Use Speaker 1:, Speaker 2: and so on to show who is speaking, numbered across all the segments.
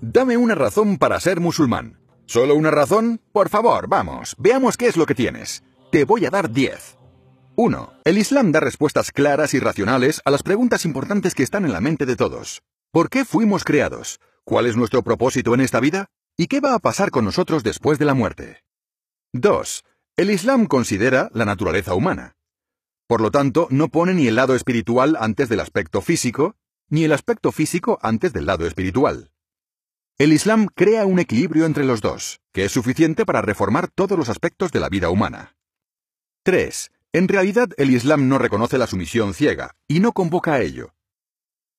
Speaker 1: Dame una razón para ser musulmán. ¿Solo una razón? Por favor, vamos, veamos qué es lo que tienes. Te voy a dar 10. 1. El Islam da respuestas claras y racionales a las preguntas importantes que están en la mente de todos. ¿Por qué fuimos creados? ¿Cuál es nuestro propósito en esta vida? ¿Y qué va a pasar con nosotros después de la muerte? 2. El Islam considera la naturaleza humana. Por lo tanto, no pone ni el lado espiritual antes del aspecto físico, ni el aspecto físico antes del lado espiritual. El Islam crea un equilibrio entre los dos, que es suficiente para reformar todos los aspectos de la vida humana. 3. En realidad el Islam no reconoce la sumisión ciega, y no convoca a ello.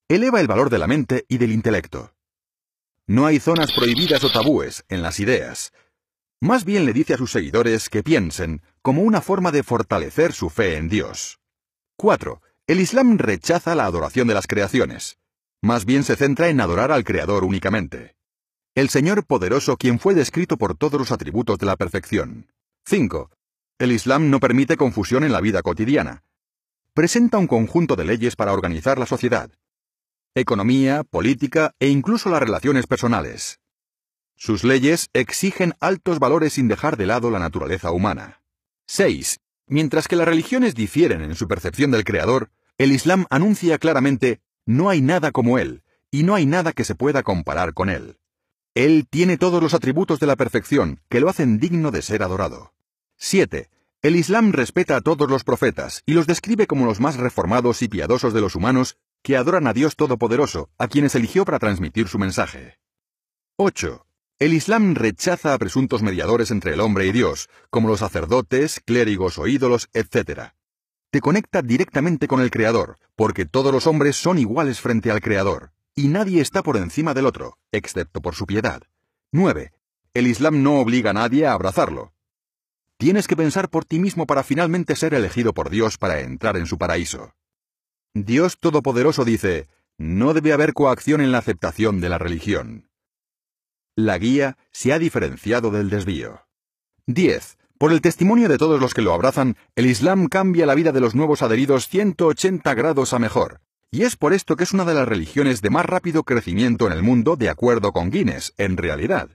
Speaker 1: Eleva el valor de la mente y del intelecto. No hay zonas prohibidas o tabúes en las ideas. Más bien le dice a sus seguidores que piensen como una forma de fortalecer su fe en Dios. 4. El Islam rechaza la adoración de las creaciones. Más bien se centra en adorar al Creador únicamente. El Señor poderoso quien fue descrito por todos los atributos de la perfección. 5. El Islam no permite confusión en la vida cotidiana. Presenta un conjunto de leyes para organizar la sociedad. Economía, política e incluso las relaciones personales. Sus leyes exigen altos valores sin dejar de lado la naturaleza humana. 6. Mientras que las religiones difieren en su percepción del Creador, el Islam anuncia claramente, no hay nada como Él, y no hay nada que se pueda comparar con Él. Él tiene todos los atributos de la perfección que lo hacen digno de ser adorado. 7. El Islam respeta a todos los profetas y los describe como los más reformados y piadosos de los humanos que adoran a Dios Todopoderoso, a quienes eligió para transmitir su mensaje. 8. El Islam rechaza a presuntos mediadores entre el hombre y Dios, como los sacerdotes, clérigos o ídolos, etc. Te conecta directamente con el Creador, porque todos los hombres son iguales frente al Creador y nadie está por encima del otro, excepto por su piedad. 9. El Islam no obliga a nadie a abrazarlo. Tienes que pensar por ti mismo para finalmente ser elegido por Dios para entrar en su paraíso. Dios Todopoderoso dice, no debe haber coacción en la aceptación de la religión. La guía se ha diferenciado del desvío. 10. Por el testimonio de todos los que lo abrazan, el Islam cambia la vida de los nuevos adheridos 180 grados a mejor y es por esto que es una de las religiones de más rápido crecimiento en el mundo de acuerdo con Guinness, en realidad.